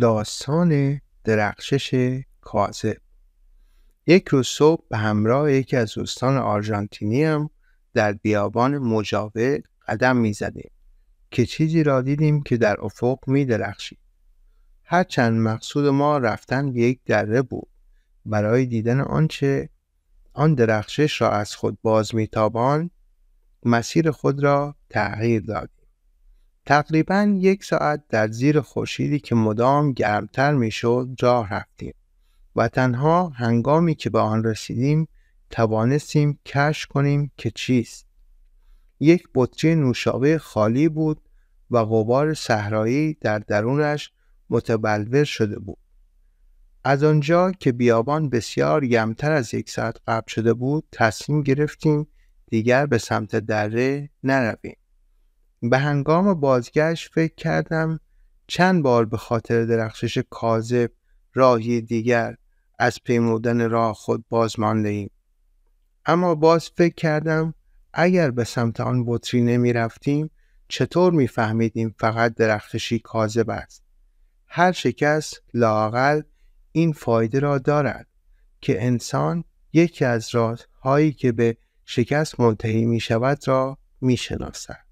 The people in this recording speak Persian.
داستان درخشش کاذب یک روز صبح به همراه یکی از دوستان آرژانتینی هم در بیابان مجاور قدم می که چیزی را دیدیم که در افق می درخشید. هرچند مقصود ما رفتن به یک دره بود برای دیدن آنچه آن درخشش را از خود باز تابان مسیر خود را تغییر داد تقریبا یک ساعت در زیر خورشیدی که مدام گرمتر میشد جا رفتیم و تنها هنگامی که به آن رسیدیم توانستیم کش کنیم که چیست یک بطری نوشابه خالی بود و غبار صحرایی در درونش متبلور شده بود از آنجا که بیابان بسیار گمتر از یک ساعت قبل شده بود تصمیم گرفتیم دیگر به سمت دره نرویم به هنگام بازگشت فکر کردم چند بار به خاطر درخشش کاذب راهی دیگر از پیمودن راه خود باز ایم. اما باز فکر کردم اگر به سمت آن بطری نمی رفتیم چطور می فهمیدیم فقط درخششی کاذب است. هر شکست لاقل این فایده را دارد که انسان یکی از هایی که به شکست منتهی می شود را می شناسد.